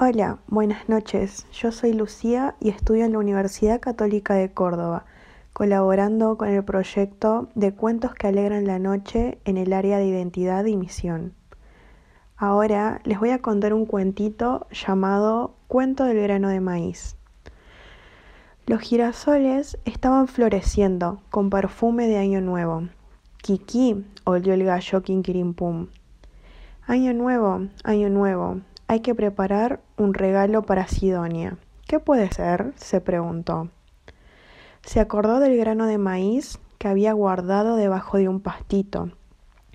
Hola, buenas noches. Yo soy Lucía y estudio en la Universidad Católica de Córdoba, colaborando con el proyecto de Cuentos que Alegran la Noche en el área de identidad y misión. Ahora les voy a contar un cuentito llamado Cuento del grano de maíz. Los girasoles estaban floreciendo con perfume de Año Nuevo. Kiki olió el gallo Kinkirimpum. Año Nuevo, Año Nuevo, hay que preparar un regalo para Sidonia. ¿Qué puede ser? se preguntó. Se acordó del grano de maíz que había guardado debajo de un pastito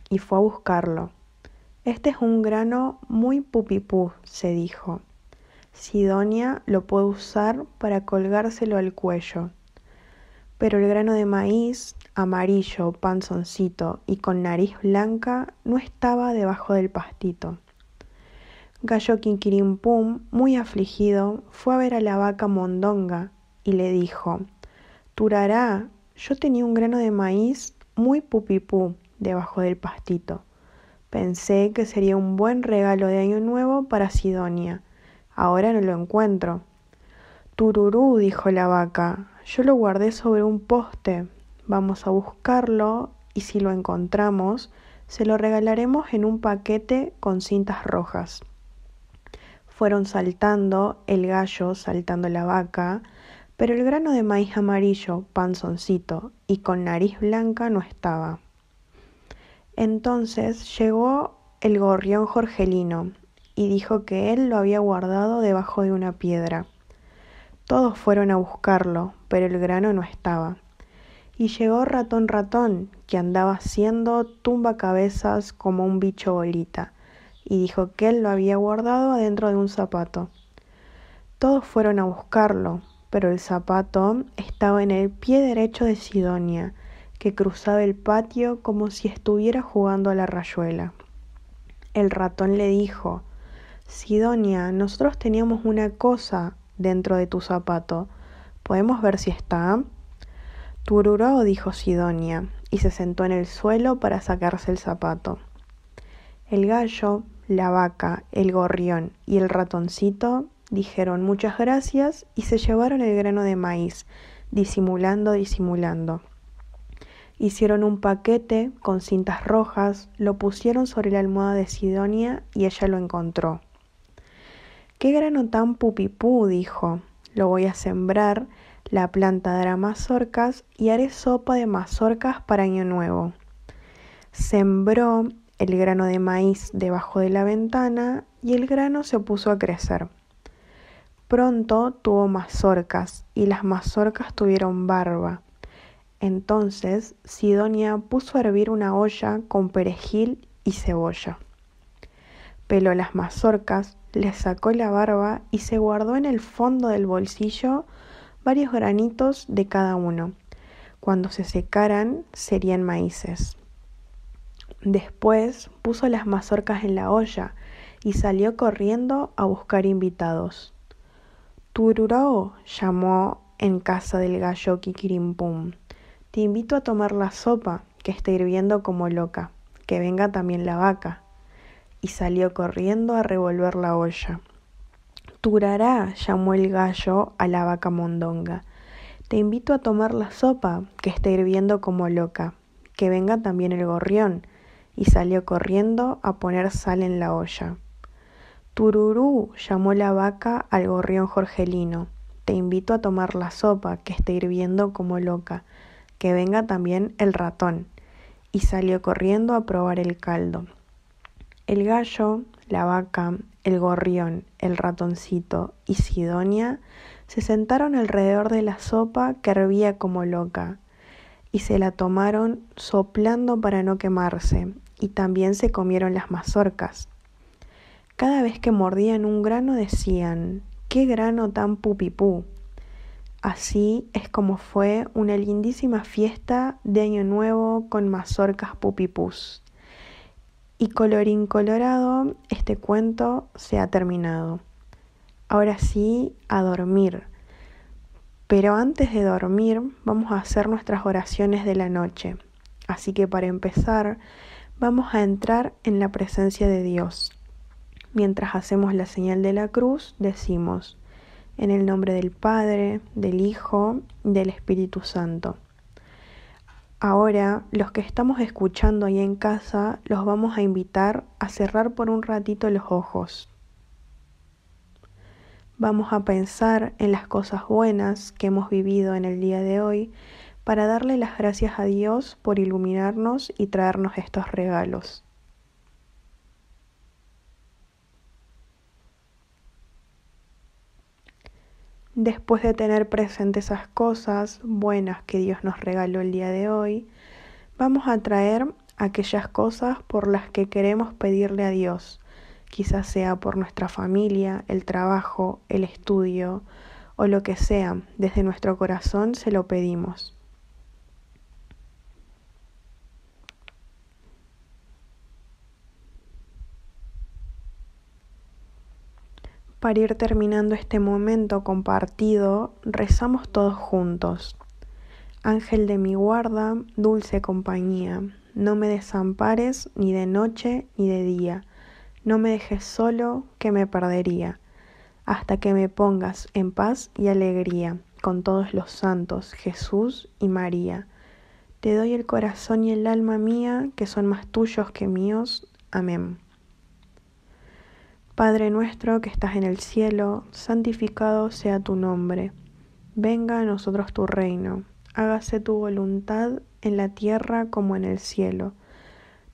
y fue a buscarlo. Este es un grano muy pupipú, se dijo. Sidonia lo puede usar para colgárselo al cuello. Pero el grano de maíz, amarillo, panzoncito y con nariz blanca, no estaba debajo del pastito. Gallo Pum, muy afligido, fue a ver a la vaca Mondonga y le dijo: Turará, yo tenía un grano de maíz muy pupipú debajo del pastito. Pensé que sería un buen regalo de Año Nuevo para Sidonia. Ahora no lo encuentro. Tururú, dijo la vaca, yo lo guardé sobre un poste. Vamos a buscarlo y si lo encontramos, se lo regalaremos en un paquete con cintas rojas fueron saltando el gallo, saltando la vaca, pero el grano de maíz amarillo, panzoncito y con nariz blanca no estaba. Entonces llegó el gorrión Jorgelino y dijo que él lo había guardado debajo de una piedra. Todos fueron a buscarlo, pero el grano no estaba. Y llegó ratón ratón, que andaba haciendo tumba cabezas como un bicho bolita y dijo que él lo había guardado adentro de un zapato. Todos fueron a buscarlo, pero el zapato estaba en el pie derecho de Sidonia, que cruzaba el patio como si estuviera jugando a la rayuela. El ratón le dijo, Sidonia, nosotros teníamos una cosa dentro de tu zapato. ¿Podemos ver si está? Tururó, dijo Sidonia, y se sentó en el suelo para sacarse el zapato. El gallo la vaca, el gorrión y el ratoncito dijeron muchas gracias y se llevaron el grano de maíz, disimulando, disimulando. Hicieron un paquete con cintas rojas, lo pusieron sobre la almohada de Sidonia y ella lo encontró. ¡Qué grano tan pupipú! dijo. Lo voy a sembrar, la planta dará mazorcas y haré sopa de mazorcas para Año Nuevo. Sembró el grano de maíz debajo de la ventana y el grano se puso a crecer. Pronto tuvo mazorcas y las mazorcas tuvieron barba. Entonces Sidonia puso a hervir una olla con perejil y cebolla. Peló las mazorcas, les sacó la barba y se guardó en el fondo del bolsillo varios granitos de cada uno. Cuando se secaran serían maíces. Después puso las mazorcas en la olla y salió corriendo a buscar invitados. Tururao llamó en casa del gallo Kikirimpum. Te invito a tomar la sopa, que está hirviendo como loca, que venga también la vaca. Y salió corriendo a revolver la olla. Turará, llamó el gallo a la vaca mondonga. Te invito a tomar la sopa, que está hirviendo como loca, que venga también el gorrión, y salió corriendo a poner sal en la olla. Tururú llamó la vaca al gorrión Jorgelino. Te invito a tomar la sopa que está hirviendo como loca. Que venga también el ratón. Y salió corriendo a probar el caldo. El gallo, la vaca, el gorrión, el ratoncito y Sidonia se sentaron alrededor de la sopa que hervía como loca y se la tomaron soplando para no quemarse, y también se comieron las mazorcas. Cada vez que mordían un grano decían, ¡qué grano tan pupipú! Así es como fue una lindísima fiesta de Año Nuevo con mazorcas pupipús. Y colorín colorado, este cuento se ha terminado. Ahora sí, a dormir. Pero antes de dormir vamos a hacer nuestras oraciones de la noche. Así que para empezar vamos a entrar en la presencia de Dios. Mientras hacemos la señal de la cruz decimos, en el nombre del Padre, del Hijo, y del Espíritu Santo. Ahora, los que estamos escuchando ahí en casa, los vamos a invitar a cerrar por un ratito los ojos. Vamos a pensar en las cosas buenas que hemos vivido en el día de hoy para darle las gracias a Dios por iluminarnos y traernos estos regalos. Después de tener presentes esas cosas buenas que Dios nos regaló el día de hoy, vamos a traer aquellas cosas por las que queremos pedirle a Dios quizás sea por nuestra familia, el trabajo, el estudio o lo que sea, desde nuestro corazón se lo pedimos. Para ir terminando este momento compartido, rezamos todos juntos. Ángel de mi guarda, dulce compañía, no me desampares ni de noche ni de día no me dejes solo, que me perdería, hasta que me pongas en paz y alegría con todos los santos, Jesús y María. Te doy el corazón y el alma mía, que son más tuyos que míos. Amén. Padre nuestro que estás en el cielo, santificado sea tu nombre. Venga a nosotros tu reino, hágase tu voluntad en la tierra como en el cielo.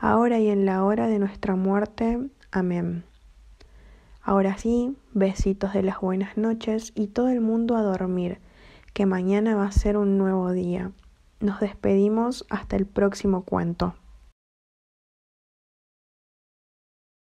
ahora y en la hora de nuestra muerte. Amén. Ahora sí, besitos de las buenas noches y todo el mundo a dormir, que mañana va a ser un nuevo día. Nos despedimos hasta el próximo cuento.